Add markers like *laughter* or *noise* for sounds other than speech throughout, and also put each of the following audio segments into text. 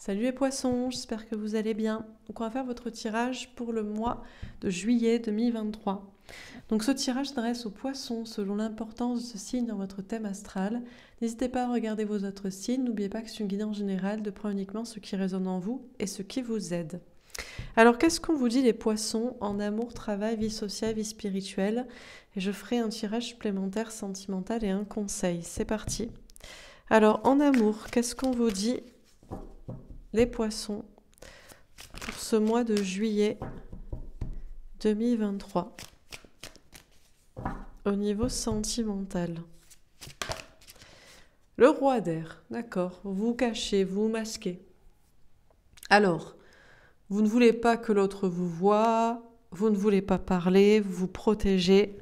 Salut les poissons, j'espère que vous allez bien. on va faire votre tirage pour le mois de juillet 2023. Donc ce tirage s'adresse aux poissons selon l'importance de ce signe dans votre thème astral. N'hésitez pas à regarder vos autres signes, n'oubliez pas que c'est une guidance générale de prendre uniquement ce qui résonne en vous et ce qui vous aide. Alors qu'est-ce qu'on vous dit les poissons en amour, travail, vie sociale, vie spirituelle Et je ferai un tirage supplémentaire sentimental et un conseil. C'est parti. Alors en amour, qu'est-ce qu'on vous dit les poissons pour ce mois de juillet 2023 au niveau sentimental. Le roi d'air, d'accord, vous cachez, vous masquez. Alors, vous ne voulez pas que l'autre vous voit, vous ne voulez pas parler, vous vous protégez.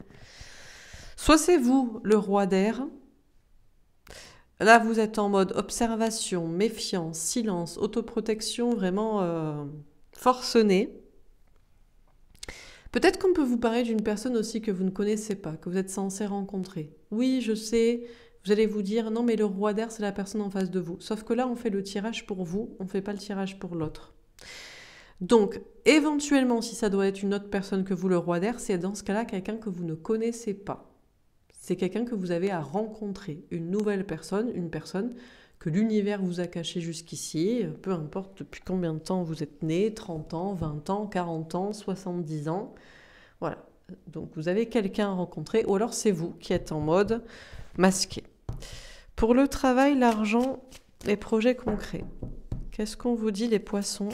Soit c'est vous le roi d'air, Là, vous êtes en mode observation, méfiance, silence, autoprotection, vraiment euh, forcené. Peut-être qu'on peut vous parler d'une personne aussi que vous ne connaissez pas, que vous êtes censé rencontrer. Oui, je sais, vous allez vous dire, non mais le roi d'air, c'est la personne en face de vous. Sauf que là, on fait le tirage pour vous, on ne fait pas le tirage pour l'autre. Donc, éventuellement, si ça doit être une autre personne que vous, le roi d'air, c'est dans ce cas-là quelqu'un que vous ne connaissez pas. C'est quelqu'un que vous avez à rencontrer, une nouvelle personne, une personne que l'univers vous a cachée jusqu'ici, peu importe depuis combien de temps vous êtes né, 30 ans, 20 ans, 40 ans, 70 ans. Voilà. Donc vous avez quelqu'un à rencontrer, ou alors c'est vous qui êtes en mode masqué. Pour le travail, l'argent, les projets concrets. Qu'est-ce qu'on vous dit les poissons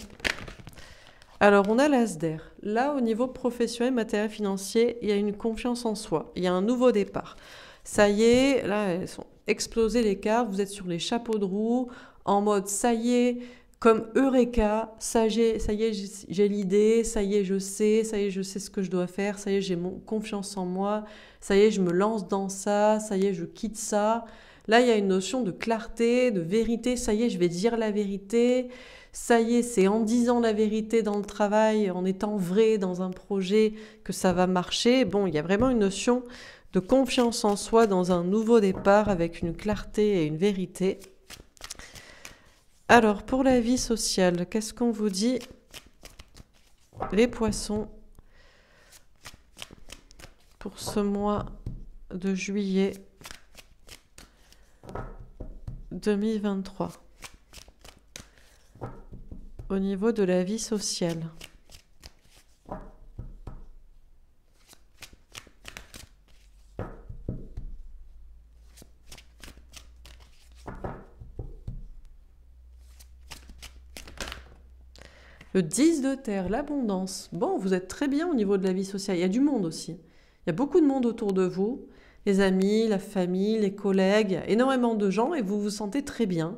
alors, on a l'ASDER. Là, au niveau professionnel, matériel financier, il y a une confiance en soi. Il y a un nouveau départ. Ça y est, là, elles sont explosées les cartes. Vous êtes sur les chapeaux de roue, en mode ça y est, comme Eureka, ça, ça y est, j'ai l'idée, ça y est, je sais, ça y est, je sais ce que je dois faire, ça y est, j'ai mon confiance en moi, ça y est, je me lance dans ça, ça y est, je quitte ça. Là, il y a une notion de clarté, de vérité, ça y est, je vais dire la vérité ça y est, c'est en disant la vérité dans le travail, en étant vrai dans un projet, que ça va marcher. Bon, il y a vraiment une notion de confiance en soi dans un nouveau départ avec une clarté et une vérité. Alors, pour la vie sociale, qu'est-ce qu'on vous dit Les poissons, pour ce mois de juillet 2023 au niveau de la vie sociale. Le 10 de terre, l'abondance. Bon, vous êtes très bien au niveau de la vie sociale. Il y a du monde aussi. Il y a beaucoup de monde autour de vous. Les amis, la famille, les collègues, énormément de gens et vous vous sentez très bien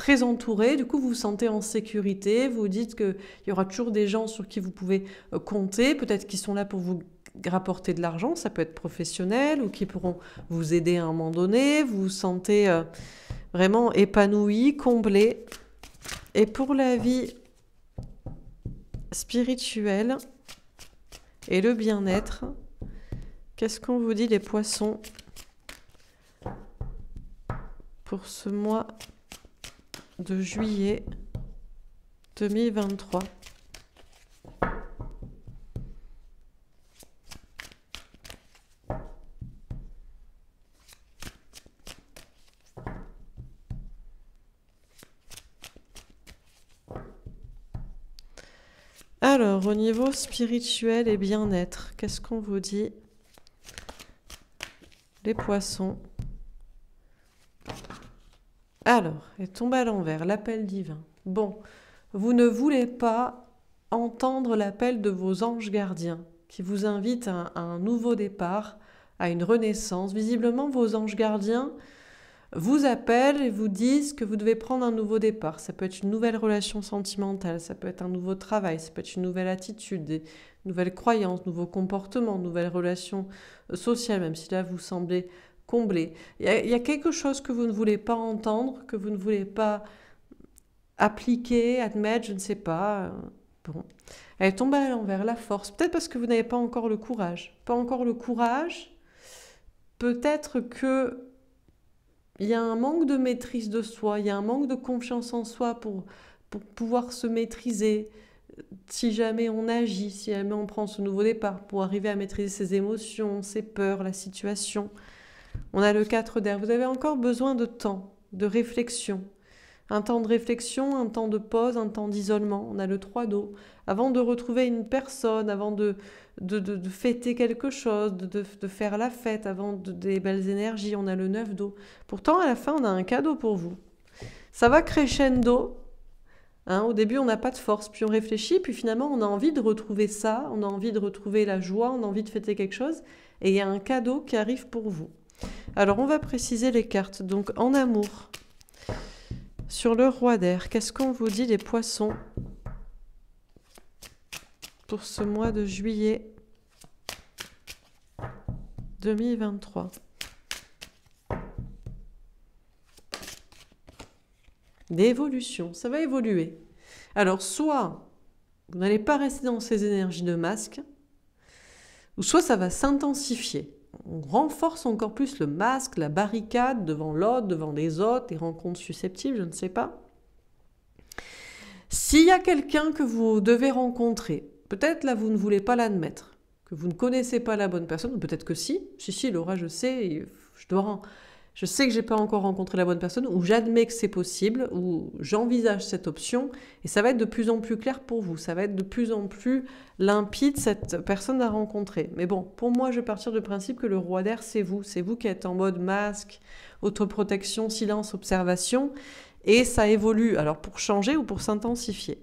très entouré, du coup vous vous sentez en sécurité, vous dites qu'il y aura toujours des gens sur qui vous pouvez euh, compter, peut-être qu'ils sont là pour vous rapporter de l'argent, ça peut être professionnel, ou qui pourront vous aider à un moment donné, vous vous sentez euh, vraiment épanoui, comblé. Et pour la vie spirituelle et le bien-être, qu'est-ce qu'on vous dit les poissons pour ce mois de juillet 2023. Alors, au niveau spirituel et bien-être, qu'est-ce qu'on vous dit Les poissons. Alors, elle tombe à l'envers, l'appel divin. Bon, vous ne voulez pas entendre l'appel de vos anges gardiens qui vous invitent à, un nouveau départ, à une renaissance. Visiblement, vos anges gardiens vous appellent et vous disent que vous devez prendre un nouveau départ. Ça peut être une nouvelle relation sentimentale, ça peut être un nouveau travail, ça peut être une nouvelle attitude, des nouvelles croyances, nouveaux comportements, nouvelles relations sociales, même si là vous semblez comblé. Il y, a quelque chose que vous ne voulez pas entendre, que vous ne voulez pas appliquer, admettre, je ne sais pas. Euh, bon. Elle tombe à l'envers, la force. Peut-être parce que vous n'avez pas encore le courage. Pas encore le courage. Peut-être que il y a un manque de maîtrise de soi, il y a un manque de confiance en soi pour, pour pouvoir se maîtriser si jamais on agit, si jamais on prend ce nouveau départ pour arriver à maîtriser ses émotions, ses peurs, la situation. On a le 4 d'air. Vous avez encore besoin de temps, de réflexion. Un temps de réflexion, un temps de pause, un temps d'isolement. On a le 3 d'eau. Avant de retrouver une personne, avant de, de, fêter quelque chose, de, faire la fête, avant des belles énergies, on a le 9 d'eau. Pourtant, à la fin, on a un cadeau pour vous. Ça va crescendo. Hein, au début, on n'a pas de force, puis on réfléchit, puis finalement, on a envie de retrouver ça, on a envie de retrouver la joie, on a envie de fêter quelque chose, et il y a un cadeau qui arrive pour vous. Alors on va préciser les cartes. Donc en amour, sur le roi d'air, qu'est-ce qu'on vous dit les poissons pour ce mois de juillet 2023 D'évolution, ça va évoluer. Alors soit vous n'allez pas rester dans ces énergies de masque, ou soit ça va s'intensifier on renforce encore plus le masque, la barricade devant l'autre, devant les autres, des rencontres susceptibles, je ne sais pas. S'il y a quelqu'un que vous devez rencontrer, peut-être là vous ne voulez pas l'admettre, que vous ne connaissez pas la bonne personne, peut-être que si, si, si, Laura, je sais, je dois, je sais que j'ai pas encore rencontré la bonne personne, ou j'admets que c'est possible, ou j'envisage cette option, et ça va être de plus en plus clair pour vous, ça va être de plus en plus limpide cette personne à rencontrer. Mais bon, pour moi, je vais partir du principe que le roi d'air, c'est vous, c'est vous qui êtes en mode masque, autoprotection, silence, observation, et ça évolue, alors pour changer ou pour s'intensifier.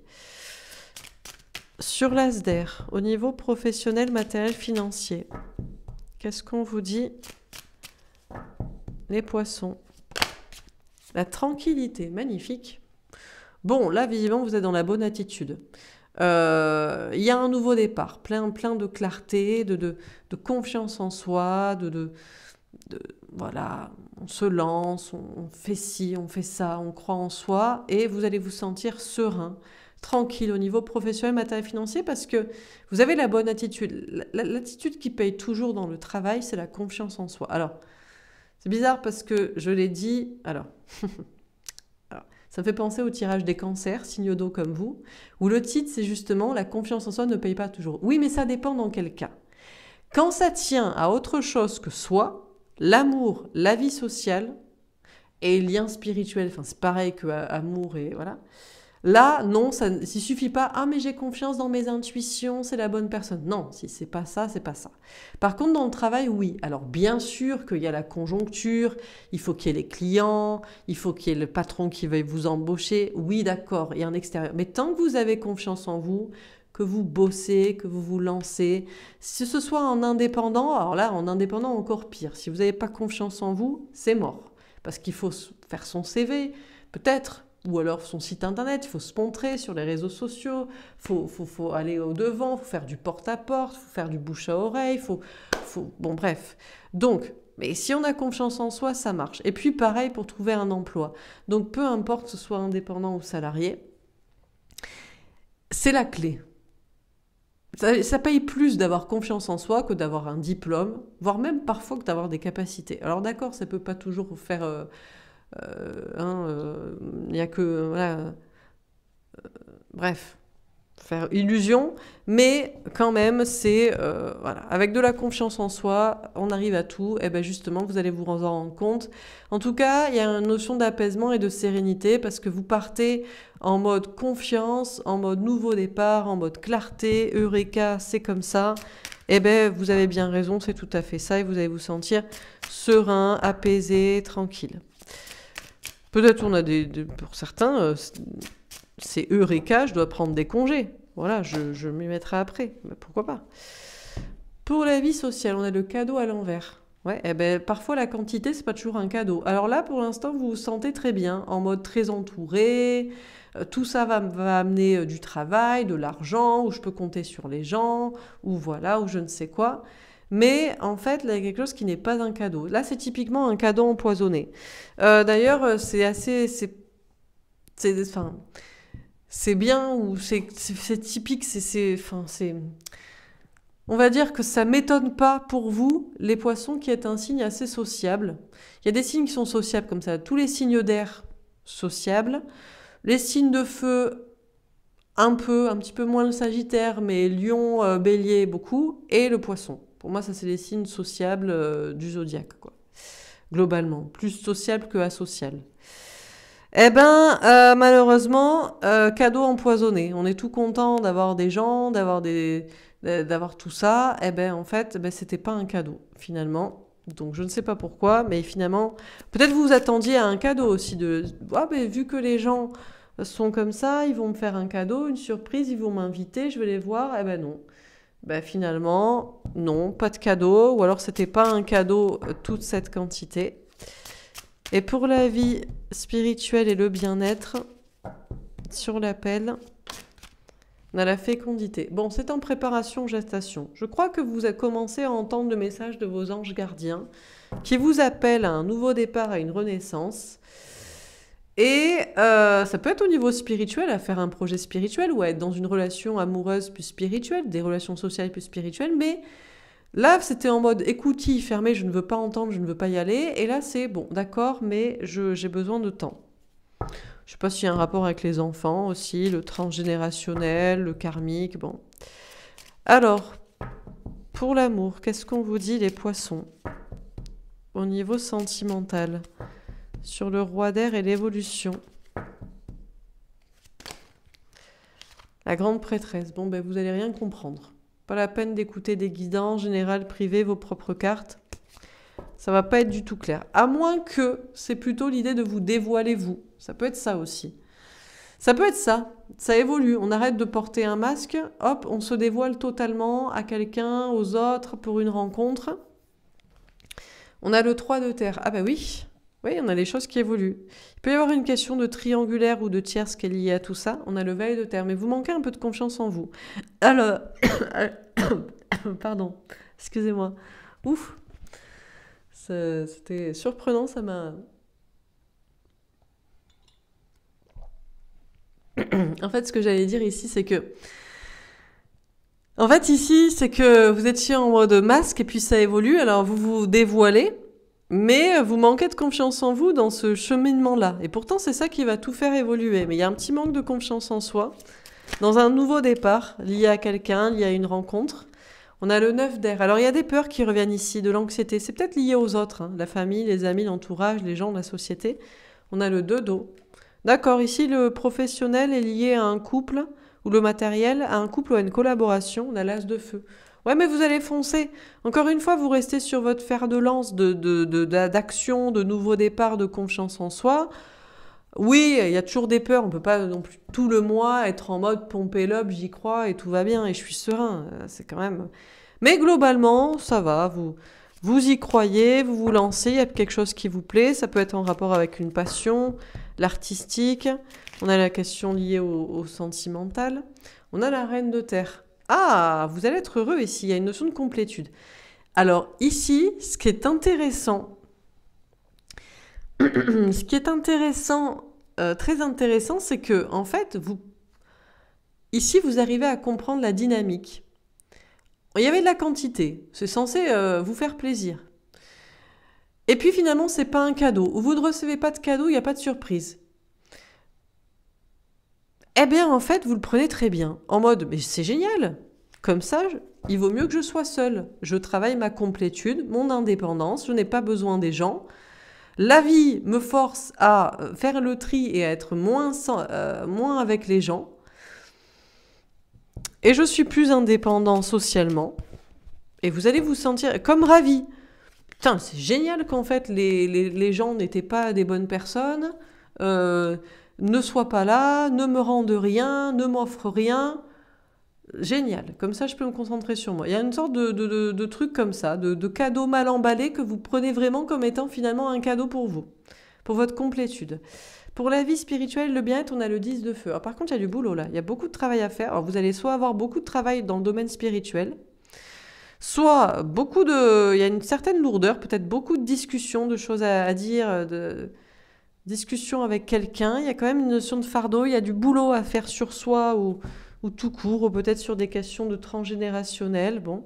Sur l'as d'air, au niveau professionnel, matériel, financier, qu'est-ce qu'on vous dit les poissons. La tranquillité, magnifique. Bon, là, visiblement, vous êtes dans la bonne attitude. Euh, il y a un nouveau départ, plein, plein de clarté, de, de, confiance en soi, de, de, voilà, on se lance, on, fait ci, on fait ça, on croit en soi, et vous allez vous sentir serein, tranquille au niveau professionnel, matériel, financier, parce que vous avez la bonne attitude. L'attitude qui paye toujours dans le travail, c'est la confiance en soi. Alors, c'est bizarre parce que je l'ai dit. Alors, *laughs* ça fait penser au tirage des cancers, signe d'eau comme vous, où le titre c'est justement La confiance en soi ne paye pas toujours. Oui, mais ça dépend dans quel cas. Quand ça tient à autre chose que soi, l'amour, la vie sociale et lien spirituel, enfin c'est pareil que euh, amour et voilà. Là, non, ça ne suffit pas. Ah, mais j'ai confiance dans mes intuitions, c'est la bonne personne. Non, si c'est pas ça, c'est pas ça. Par contre, dans le travail, oui. Alors, bien sûr qu'il y a la conjoncture, il faut qu'il y ait les clients, il faut qu'il y ait le patron qui veuille vous embaucher. Oui, d'accord, il y a un extérieur. Mais tant que vous avez confiance en vous, que vous bossez, que vous vous lancez, si ce soit en indépendant, alors là, en indépendant, encore pire. Si vous n'avez pas confiance en vous, c'est mort. Parce qu'il faut faire son CV, peut-être, ou alors son site internet, il faut se montrer sur les réseaux sociaux, il faut, faut, faut, aller au devant, il faut faire du porte-à-porte, il faut faire du bouche à oreille, faut, faut... Bon, bref. Donc, mais si on a confiance en soi, ça marche. Et puis pareil pour trouver un emploi. Donc peu importe ce soit indépendant ou salarié, c'est la clé. Ça, paye plus d'avoir confiance en soi que d'avoir un diplôme, voire même parfois que d'avoir des capacités. Alors d'accord, ça peut pas toujours faire... Euh, euh, il hein, euh, a que. Voilà, euh, bref, faire illusion, mais quand même, c'est voilà, avec de la confiance en soi, on arrive à tout. Et bien justement, vous allez vous en rendre compte. En tout cas, il y a une notion d'apaisement et de sérénité parce que vous partez en mode confiance, en mode nouveau départ, en mode clarté. Eureka, c'est comme ça. Et ben vous avez bien raison, c'est tout à fait ça, et vous allez vous sentir serein, apaisé, tranquille. Peut-être on a des, pour certains, euh, c'est Eureka, je dois prendre des congés. Voilà, je, je m'y mettrai après. Bah, pourquoi pas Pour la vie sociale, on a le cadeau à l'envers. Ouais, eh ben, parfois la quantité, c'est pas toujours un cadeau. Alors là, pour l'instant, vous vous sentez très bien, en mode très entouré. Euh, tout ça va, va amener euh, du travail, de l'argent, où je peux compter sur les gens, ou voilà, ou je ne sais quoi. Mais en fait, là, il y a quelque chose qui n'est pas un cadeau. Là, c'est typiquement un cadeau empoisonné. Euh, d'ailleurs, euh, c'est assez. C'est bien ou c'est typique, c'est. Enfin, On va dire que ça m'étonne pas pour vous, les poissons, qui est un signe assez sociable. Il y a des signes qui sont sociables comme ça. Tous les signes d'air, sociables. Les signes de feu, un peu, un petit peu moins le Sagittaire, mais Lion, euh, Bélier, beaucoup. Et le poisson. Pour moi, ça, c'est les signes sociables euh, du zodiaque, quoi. Globalement, plus sociable que asocial. Eh ben, euh, malheureusement, euh, cadeau empoisonné. On est tout content d'avoir des gens, d'avoir des, d'avoir tout ça. Eh ben, en fait, ben, c'était pas un cadeau finalement. Donc je ne sais pas pourquoi, mais finalement, peut-être vous vous attendiez à un cadeau aussi de. Ah, ben, vu que les gens sont comme ça, ils vont me faire un cadeau, une surprise, ils vont m'inviter, je vais les voir. Eh ben non. Bah, finalement, non, pas de cadeau, ou alors c'était pas un cadeau euh, toute cette quantité. Et pour la vie spirituelle et le bien-être, sur l'appel, on a la fécondité. Bon, c'est en préparation gestation. Je crois que vous avez commencé à entendre le message de vos anges gardiens qui vous appellent à un nouveau départ, à une renaissance. Et euh, ça peut être au niveau spirituel, à faire un projet spirituel ou à être dans une relation amoureuse plus spirituelle, des relations sociales plus spirituelles, mais là c'était en mode écoutille, fermé, je ne veux pas entendre, je ne veux pas y aller, et là c'est bon, d'accord, mais j'ai besoin de temps. Je ne sais pas s'il y a un rapport avec les enfants aussi, le transgénérationnel, le karmique, bon. Alors, pour l'amour, qu'est-ce qu'on vous dit les poissons au niveau sentimental sur le roi d'air et l'évolution. La grande prêtresse. Bon, ben vous allez rien comprendre. Pas la peine d'écouter des guidants, en général privé, vos propres cartes. Ça va pas être du tout clair. À moins que c'est plutôt l'idée de vous dévoiler vous. Ça peut être ça aussi. Ça peut être ça. Ça évolue. On arrête de porter un masque. Hop, on se dévoile totalement à quelqu'un, aux autres, pour une rencontre. On a le 3 de terre. Ah ben oui. Oui, on a les choses qui évoluent. Il peut y avoir une question de triangulaire ou de tierce qui est liée à tout ça. On a le veille de terre, mais vous manquez un peu de confiance en vous. Alors, *coughs* pardon, excusez-moi. Ouf, c'était surprenant, ça m'a. *coughs* en fait, ce que j'allais dire ici, c'est que. En fait, ici, c'est que vous étiez en mode masque et puis ça évolue. Alors, vous vous dévoilez mais euh, vous manquez de confiance en vous dans ce cheminement-là. Et pourtant, c'est ça qui va tout faire évoluer. Mais il y a un petit manque de confiance en soi. Dans un nouveau départ, lié à quelqu'un, lié à une rencontre, on a le neuf d'air. Alors, il y a des peurs qui reviennent ici, de l'anxiété. C'est peut-être lié aux autres, hein. la famille, les amis, l'entourage, les gens, la société. On a le 2 d'eau. D'accord, ici, le professionnel est lié à un couple, ou le matériel, à un couple ou à une collaboration. On a l'as de feu. Ouais, mais vous allez foncer. Encore une fois, vous restez sur votre fer de lance de, d'action, de, nouveau de nouveaux départs, de confiance en soi. Oui, il y a toujours des peurs. On ne peut pas non plus tout le mois être en mode pomper lobe, j'y crois et tout va bien et je suis serein. Euh, c'est quand même. Mais globalement, ça va. Vous, vous y croyez, vous vous lancez. Il y a quelque chose qui vous plaît. Ça peut être en rapport avec une passion, l'artistique. On a la question liée au sentimental. On a la reine de terre. Ah, vous allez être heureux ici, il y a une notion de complétude. Alors ici, ce qui est intéressant, *clears throat* ce qui est intéressant, euh, très intéressant, c'est que en fait, vous, ici, vous arrivez à comprendre la dynamique. Il y avait de la quantité, c'est censé euh, vous faire plaisir. Et puis finalement, c'est pas un cadeau. Vous ne recevez pas de cadeau, il n'y a pas de surprise eh bien en fait, vous le prenez très bien, en mode, mais c'est génial, comme ça, il vaut mieux que je sois seule. Je travaille ma complétude, mon indépendance, je n'ai pas besoin des gens. La vie me force à euh, faire le tri et à être moins, euh, moins avec les gens. Et je suis plus indépendant socialement. Et vous allez vous sentir comme ravi. Putain, c'est génial qu'en fait les, les gens n'étaient pas des bonnes personnes. Euh, ne sois pas là, ne me rende rien, ne m'offre rien. Génial, comme ça je peux me concentrer sur moi. Il y a une sorte de, de, truc comme ça, de, cadeau mal emballé que vous prenez vraiment comme étant finalement un cadeau pour vous, pour votre complétude. Pour la vie spirituelle, le bien-être, on a le 10 de feu. par contre, il y a du boulot là, il y a beaucoup de travail à faire. vous allez soit avoir beaucoup de travail dans le domaine spirituel, soit beaucoup de... Il y a une certaine lourdeur, peut-être beaucoup de discussions, de choses à dire, de discussion avec quelqu'un, il y a quand même une notion de fardeau, il y a du boulot à faire sur soi ou, tout court, ou peut-être sur des questions de transgénérationnel. Bon.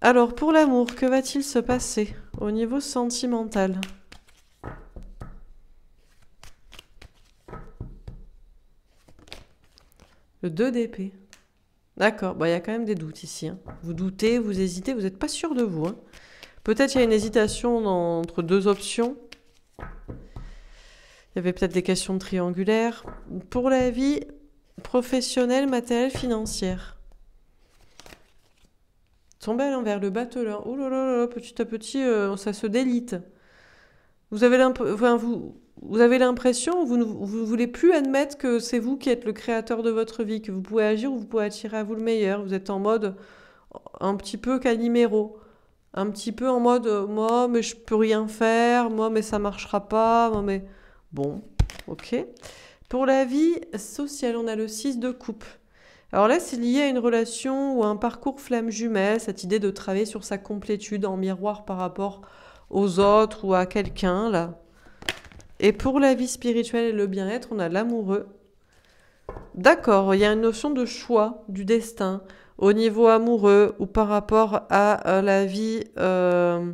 Alors, pour l'amour, que va-t-il se passer au niveau sentimental Le 2 d'épée. D'accord, bah, il y a quand même des doutes ici. Hein. Vous doutez, vous hésitez, vous n'êtes pas sûr de vous. Hein. Peut-être qu'il y a une hésitation entre deux options. Il y avait peut-être des questions triangulaires. Pour la vie professionnelle, matérielle, financière. Tomber à l'envers, le là. Oh là là là, petit à petit, euh, ça se délite. Vous avez l'impression, vous, vous, avez l'impression, vous ne voulez plus admettre que c'est vous qui êtes le créateur de votre vie, que vous pouvez agir, ou vous pouvez attirer à vous le meilleur. Vous êtes en mode un petit peu caliméro, un petit peu en mode euh, moi mais je peux rien faire, moi mais ça marchera pas, moi mais Bon, ok. Pour la vie sociale, on a le 6 de coupe. Alors là, c'est lié à une relation ou à un parcours flamme jumelle, cette idée de travailler sur sa complétude en miroir par rapport aux autres ou à quelqu'un, là. Et pour la vie spirituelle et le bien-être, on a l'amoureux. D'accord, il y a une notion de choix du destin au niveau amoureux ou par rapport à euh, la vie... Euh,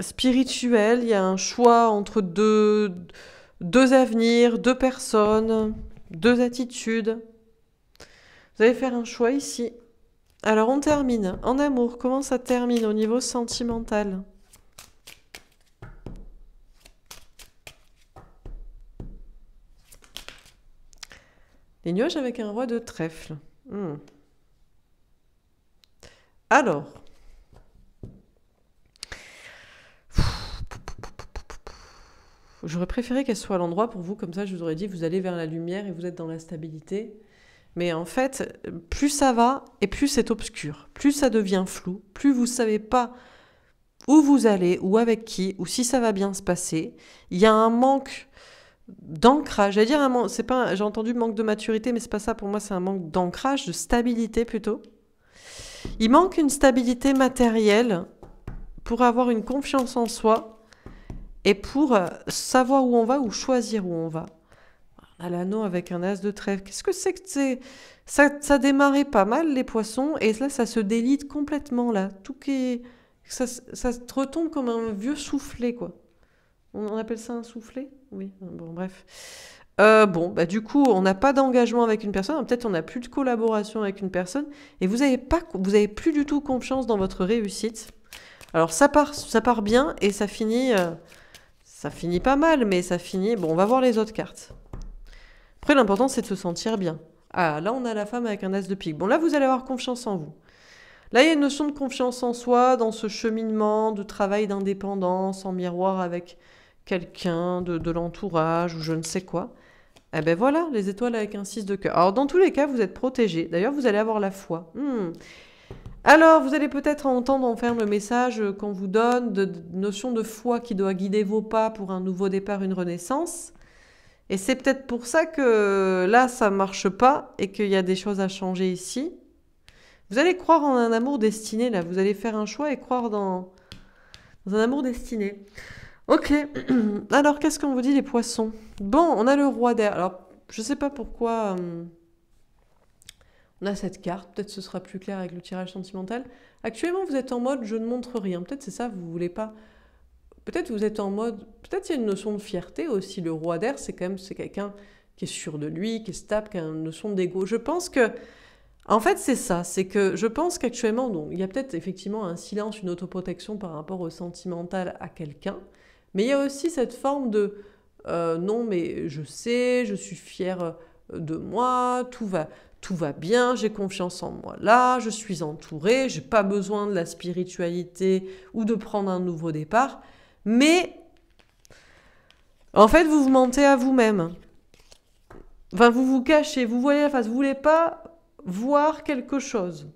spirituel, il y a un choix entre deux, deux avenirs, deux personnes, deux attitudes. Vous allez faire un choix ici. Alors on termine. En amour, comment ça termine au niveau sentimental Les nuages avec un roi de trèfle. Hmm. Alors, J'aurais préféré qu'elle soit à l'endroit pour vous, comme ça je vous aurais dit, vous allez vers la lumière et vous êtes dans la stabilité. Mais en fait, plus ça va et plus c'est obscur, plus ça devient flou, plus vous savez pas où vous allez ou avec qui ou si ça va bien se passer. Il y a un manque d'ancrage. J'allais dire un c'est pas j'ai entendu manque de maturité, mais c'est pas ça pour moi, c'est un manque d'ancrage, de stabilité plutôt. Il manque une stabilité matérielle pour avoir une confiance en soi et pour euh, savoir où on va ou choisir où on va, à l'anneau avec un as de trèfle, qu'est-ce que c'est que c'est ça, ça démarrait pas mal les poissons et là ça se délite complètement là, tout qui est... ça, ça retombe comme un vieux soufflet quoi. On appelle ça un soufflet Oui, bon bref. Euh, bon, bah, du coup, on n'a pas d'engagement avec une personne, peut-être on n'a plus de collaboration avec une personne, et vous n'avez pas, vous avez plus du tout confiance dans votre réussite. Alors ça part, ça part bien et ça finit euh, ça finit pas mal, mais ça finit... Bon, on va voir les autres cartes. Après, l'important, c'est de se sentir bien. Ah, là, on a la femme avec un as de pique. Bon, là, vous allez avoir confiance en vous. Là, il y a une notion de confiance en soi, dans ce cheminement de travail d'indépendance, en miroir avec quelqu'un de, l'entourage ou je ne sais quoi. Eh ben voilà, les étoiles avec un 6 de cœur. Alors, dans tous les cas, vous êtes protégé. D'ailleurs, vous allez avoir la foi. Hmm. Alors, vous allez peut-être entendre en le message qu'on vous donne de, notion de foi qui doit guider vos pas pour un nouveau départ, une renaissance. Et c'est peut-être pour ça que là, ça ne marche pas et qu'il y a des choses à changer ici. Vous allez croire en un amour destiné, là. Vous allez faire un choix et croire dans, un amour destiné. Ok. *clears throat* Alors, qu'est-ce qu'on vous dit, les poissons Bon, on a le roi d'air. Alors, je ne sais pas pourquoi... Hum, on a cette carte, peut-être ce sera plus clair avec le tirage sentimental. Actuellement, vous êtes en mode je ne montre rien. Peut-être c'est ça, vous voulez pas. Peut-être vous êtes en mode. Peut-être il y a une notion de fierté aussi. Le roi d'air, c'est quand même c'est quelqu'un qui est sûr de lui, qui est stable, qui a une notion d'ego. Je pense que. En fait, c'est ça. C'est que je pense qu'actuellement, il y a peut-être effectivement un silence, une autoprotection par rapport au sentimental à quelqu'un. Mais il y a aussi cette forme de. Euh, non, mais je sais, je suis fier de moi, tout va, tout va bien, j'ai confiance en moi là, je suis entourée, j'ai pas besoin de la spiritualité ou de prendre un nouveau départ. Mais en fait, vous vous mentez à vous-même. Enfin, vous vous cachez, vous voyez la face, vous voulez pas voir quelque chose.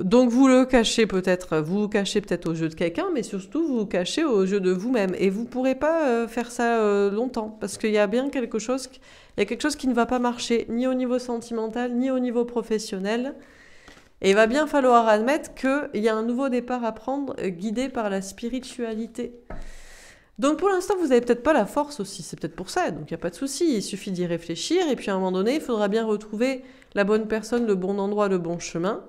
Donc vous le cachez peut-être, vous vous cachez peut-être au jeu de quelqu'un, mais surtout vous vous cachez au jeu de vous-même. Et vous ne pourrez pas euh, faire ça euh, longtemps, parce qu'il y a bien quelque chose, il a quelque chose qui ne va pas marcher, ni au niveau sentimental, ni au niveau professionnel. Et il va bien falloir admettre qu'il y a un nouveau départ à prendre, guidé par la spiritualité. Donc pour l'instant, vous n'avez peut-être pas la force aussi, c'est peut-être pour ça, donc il n'y a pas de souci, il suffit d'y réfléchir, et puis à un moment donné, il faudra bien retrouver la bonne personne, le bon endroit, le bon chemin.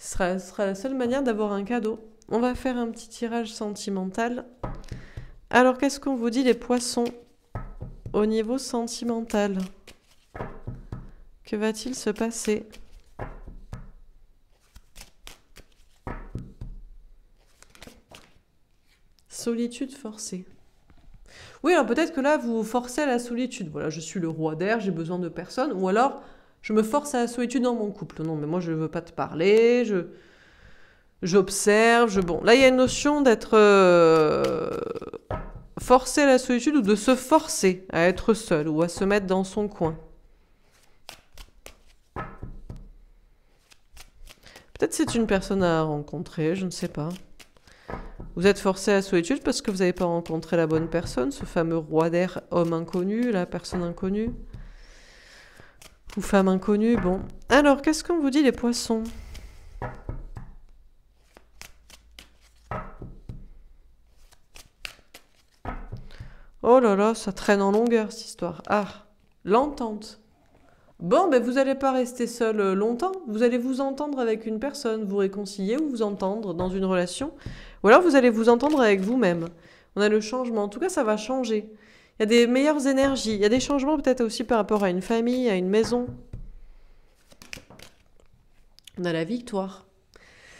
Ce sera, la seule manière d'avoir un cadeau. On va faire un petit tirage sentimental. Alors, qu'est-ce qu'on vous dit les poissons au niveau sentimental Que va-t-il se passer Solitude forcée. Oui, alors peut-être que là, vous forcez à la solitude. Voilà, je suis le roi d'air, j'ai besoin de personne. Ou alors, je me force à la solitude dans mon couple. Non, mais moi, je ne veux pas te parler. Je j'observe. Je... Bon, là, il y a une notion d'être euh, forcé à la solitude ou de se forcer à être seul ou à se mettre dans son coin. Peut-être c'est une personne à rencontrer, je ne sais pas. Vous êtes forcé à la solitude parce que vous n'avez pas rencontré la bonne personne, ce fameux roi d'air, homme inconnu, la personne inconnue femme inconnue, bon. Alors, qu'est-ce qu'on vous dit les poissons Oh là là, ça traîne en longueur cette histoire. Ah, l'entente. Bon, ben vous n'allez pas rester seul euh, longtemps. Vous allez vous entendre avec une personne, vous réconcilier ou vous entendre dans une relation. Ou alors vous allez vous entendre avec vous-même. On a le changement. En tout cas, ça va changer. Il y a des meilleures énergies. Il y a des changements peut-être aussi par rapport à une famille, à une maison. On a la victoire.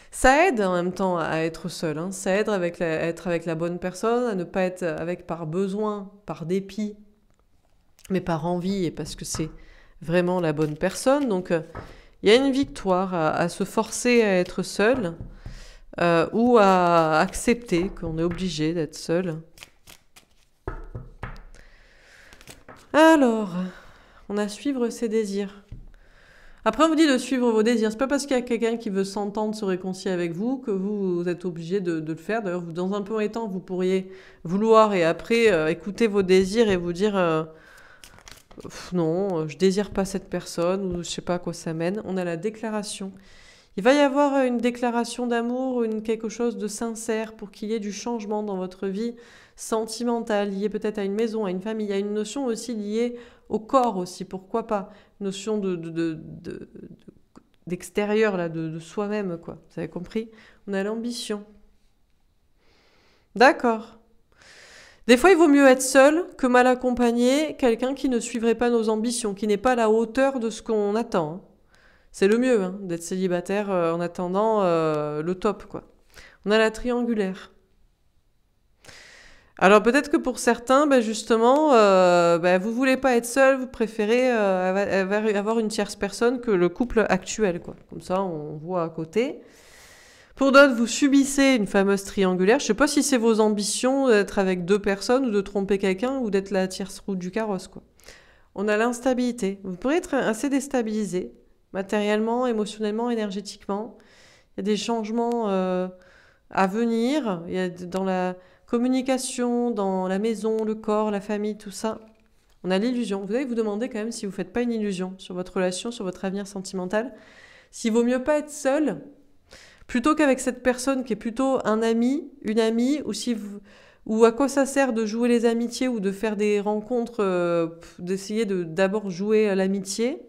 Ça aide en même temps à être seul. Hein. Ça aide avec à être avec la bonne personne, à ne pas être avec par besoin, par dépit, mais par envie et parce que c'est vraiment la bonne personne. Donc euh, il y a une victoire à, se forcer à être seul euh, ou à accepter qu'on est obligé d'être seul. Alors, on a suivre ses désirs. Après, on vous dit de suivre vos désirs. C'est pas parce qu'il y a quelqu'un qui veut s'entendre, se réconcilier avec vous, que vous, êtes obligé de, le faire. D'ailleurs, dans un peu de temps, vous pourriez vouloir et après euh, écouter vos désirs et vous dire euh, non, euh, je désire pas cette personne ou je sais pas à quoi ça mène. On a la déclaration. Il va y avoir euh, une déclaration d'amour, une quelque chose de sincère pour qu'il y ait du changement dans votre vie sentimentale, liée peut-être à une maison, à une famille. Il y a une notion aussi liée au corps aussi, pourquoi pas, notion de, d'extérieur de, de soi-même quoi. Vous avez compris On a l'ambition. D'accord. Des fois, il vaut mieux être seul que mal accompagné, quelqu'un qui ne suivrait pas nos ambitions, qui n'est pas à la hauteur de ce qu'on attend. Hein. C'est le mieux hein, d'être célibataire euh, en attendant euh, le top, quoi. On a la triangulaire. Alors peut-être que pour certains, bah, justement, vous euh, ne bah, vous voulez pas être seul, vous préférez avoir une tierce personne que le couple actuel, quoi. Comme ça, on voit à côté. Pour d'autres, vous subissez une fameuse triangulaire. Je sais pas si c'est vos ambitions d'être avec deux personnes ou de tromper quelqu'un ou d'être la tierce route du carrosse, quoi. On a l'instabilité. Vous pourrez être assez déstabilisé matériellement, émotionnellement, énergétiquement. Il y a des changements euh, à venir. Il y a dans la communication, dans la maison, le corps, la famille, tout ça. On a l'illusion. Vous allez vous demander quand même si vous ne faites pas une illusion sur votre relation, sur votre avenir sentimental. S'il vaut mieux pas être seul, plutôt qu'avec cette personne qui est plutôt un ami, une amie, ou si ou à quoi ça sert de jouer les amitiés ou de faire des rencontres, euh, d'essayer de d'abord jouer l'amitié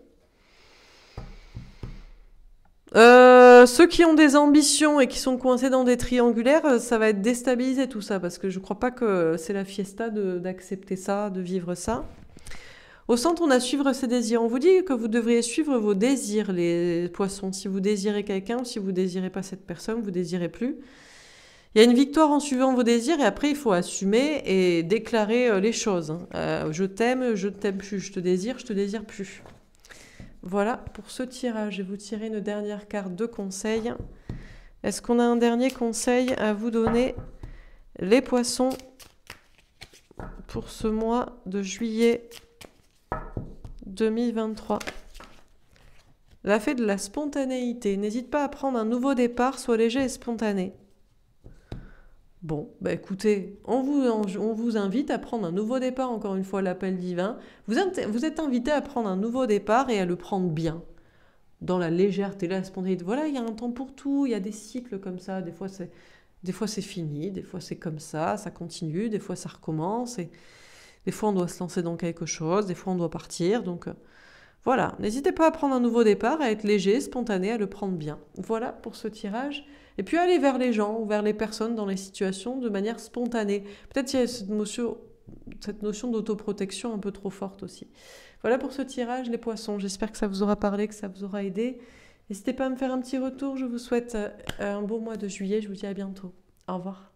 Euh, ceux qui ont des ambitions et qui sont coincés dans des triangulaires, euh, ça va être déstabilisé tout ça, parce que je ne crois pas que c'est la fiesta d'accepter ça, de vivre ça. Au centre, on a suivre ses désirs. On vous dit que vous devriez suivre vos désirs, les poissons. Si vous désirez quelqu'un, si vous désirez pas cette personne, vous désirez plus. Il y a une victoire en suivant vos désirs et après il faut assumer et déclarer euh, les choses. Hein. je t'aime, je t'aime plus, je te désire, je te désire plus. Voilà pour ce tirage. Je vais vous tirer une dernière carte de conseil. Est-ce qu'on a un dernier conseil à vous donner, les poissons, pour ce mois de juillet 2023 La fée de la spontanéité. N'hésite pas à prendre un nouveau départ, soit léger et spontané. Bon, bah écoutez, on vous, invite à prendre un nouveau départ, encore une fois l'appel divin. Vous êtes, invité à prendre un nouveau départ et à le prendre bien, dans la légèreté, la spontanéité. Voilà, il y a un temps pour tout, il y a des cycles comme ça. Des fois c'est, fini, des fois c'est comme ça, ça continue, des fois ça recommence. Et des fois on doit se lancer dans quelque chose, des fois on doit partir. Donc euh, voilà, n'hésitez pas à prendre un nouveau départ, à être léger, spontané, à le prendre bien. Voilà pour ce tirage. Et puis aller vers les gens, ou vers les personnes dans les situations de manière spontanée. Peut-être qu'il y a cette notion, cette notion d'autoprotection un peu trop forte aussi. Voilà pour ce tirage, les poissons. J'espère que ça vous aura parlé, que ça vous aura aidé. N'hésitez pas à me faire un petit retour. Je vous souhaite euh, un beau mois de juillet. Je vous dis à bientôt. Au revoir.